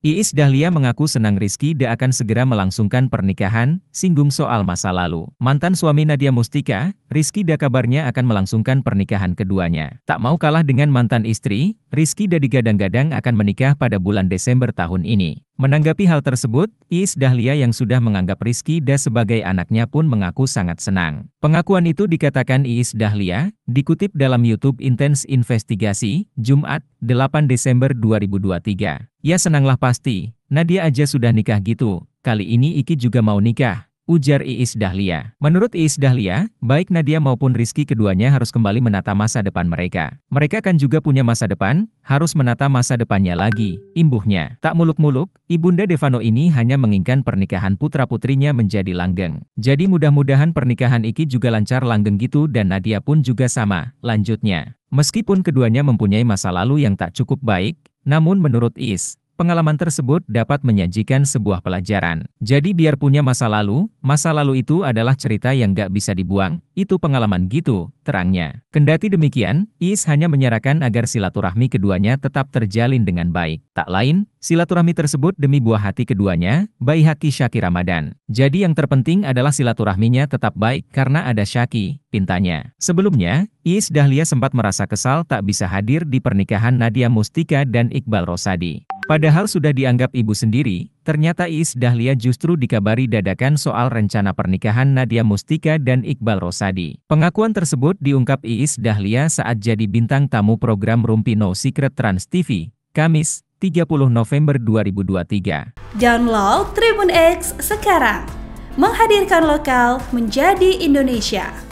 Iis Dahlia mengaku senang Rizky Da akan segera melangsungkan pernikahan, singgung soal masa lalu. Mantan suami Nadia Mustika, Rizky Da kabarnya akan melangsungkan pernikahan keduanya. Tak mau kalah dengan mantan istri, Rizky Da digadang-gadang akan menikah pada bulan Desember tahun ini. Menanggapi hal tersebut, Iis Dahlia yang sudah menganggap Rizky Da sebagai anaknya pun mengaku sangat senang. Pengakuan itu dikatakan Iis Dahlia, dikutip dalam YouTube Intense Investigasi, Jumat, 8 Desember 2023. Ya senanglah pasti, Nadia aja sudah nikah gitu, kali ini Iki juga mau nikah ujar Iis Dahlia. Menurut Iis Dahlia, baik Nadia maupun Rizky keduanya harus kembali menata masa depan mereka. Mereka kan juga punya masa depan, harus menata masa depannya lagi, imbuhnya. Tak muluk-muluk, Ibunda Devano ini hanya menginginkan pernikahan putra-putrinya menjadi langgeng. Jadi mudah-mudahan pernikahan Iki juga lancar langgeng gitu dan Nadia pun juga sama, lanjutnya. Meskipun keduanya mempunyai masa lalu yang tak cukup baik, namun menurut Iis pengalaman tersebut dapat menyajikan sebuah pelajaran. Jadi biar punya masa lalu, masa lalu itu adalah cerita yang gak bisa dibuang, itu pengalaman gitu, terangnya. Kendati demikian, Is hanya menyarankan agar silaturahmi keduanya tetap terjalin dengan baik. Tak lain, silaturahmi tersebut demi buah hati keduanya, bayi haki Syaki Ramadan. Jadi yang terpenting adalah silaturahminya tetap baik karena ada Syaki, pintanya. Sebelumnya, Iis Dahlia sempat merasa kesal tak bisa hadir di pernikahan Nadia Mustika dan Iqbal Rosadi. Padahal sudah dianggap ibu sendiri, ternyata Iis Dahlia justru dikabari dadakan soal rencana pernikahan Nadia Mustika dan Iqbal Rosadi. Pengakuan tersebut diungkap Iis Dahlia saat jadi bintang tamu program Rumpi No Secret Trans TV, Kamis, 30 November 2023. Download Tribun X sekarang. Menghadirkan lokal menjadi Indonesia.